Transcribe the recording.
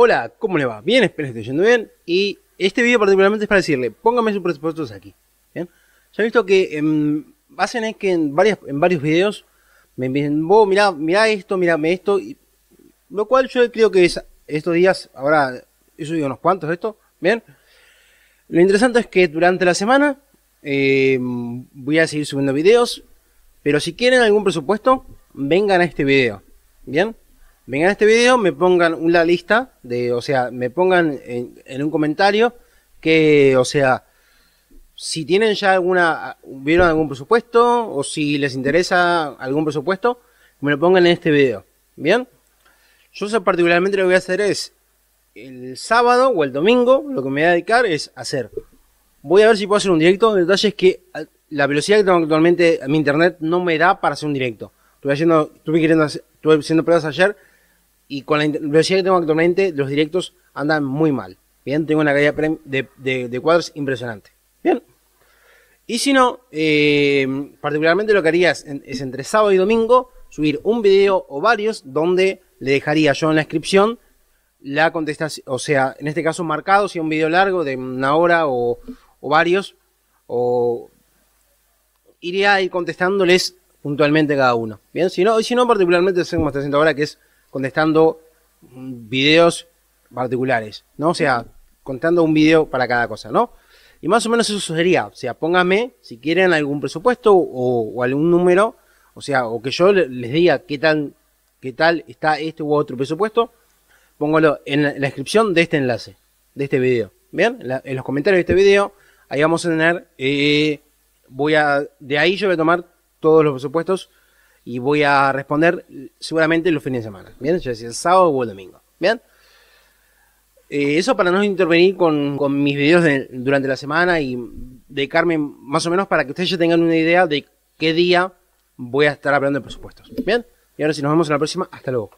Hola, ¿cómo le va? Bien, espero que esté yendo bien. Y este video particularmente es para decirle, póngame sus presupuestos aquí. ¿bien? Ya he visto que em, hacen que en, en varios videos me envían, vos esto, mirame esto. lo cual yo creo que estos días, ahora yo subido unos cuantos de esto, ¿bien? Lo interesante es que durante la semana em, voy a seguir subiendo videos, pero si quieren algún presupuesto, vengan a este video, ¿bien? vengan a este video, me pongan una lista de, o sea, me pongan en, un comentario que, o sea, si tienen ya alguna, vieron algún presupuesto o si les interesa algún presupuesto, me lo pongan en este video. Bien, yo particularmente lo que voy a hacer es el sábado o el domingo, lo que me voy a dedicar es hacer. Voy a ver si puedo hacer un directo. El detalle es que ah, la velocidad que tengo actualmente mi internet no me da para hacer un directo. Estuve, haciendo, estuve, queriendo, estuve haciendo pruebas ayer y con la velocidad que tengo actualmente, los directos andan muy mal. Bien, tengo una calidad de, de, cuadros impresionante. Bien. Y si no, em, particularmente lo que haría es, entre sábado y domingo subir un video o varios donde le dejaría yo en la descripción la contestación, o sea, en este caso marcado, si un video largo de una hora o, varios, o iría a contestándoles puntualmente cada uno. Bien, si no, y si no particularmente hacemos haciendo ahora que es contestando videos particulares, ¿no? O sea, contando un video para cada cosa, ¿no? Y más o menos eso sugería, o sea, póngame si quieren, algún presupuesto o, algún número, o sea, o que yo les diga qué tan, qué tal está este u otro presupuesto, póngalo en la, descripción de este enlace, de este video, ¿bien? En, los comentarios de este video, ahí vamos a tener, eh, voy a, de ahí yo voy a tomar todos los presupuestos y voy a responder seguramente los fines de semana. Bien, yo decía el sábado o el domingo. Bien. Eh, eso para no intervenir con, mis videos durante la semana y dedicarme más o menos para que ustedes ya tengan una idea de qué día voy a estar hablando de presupuestos. Bien, y ahora sí, nos vemos en la próxima. Hasta luego.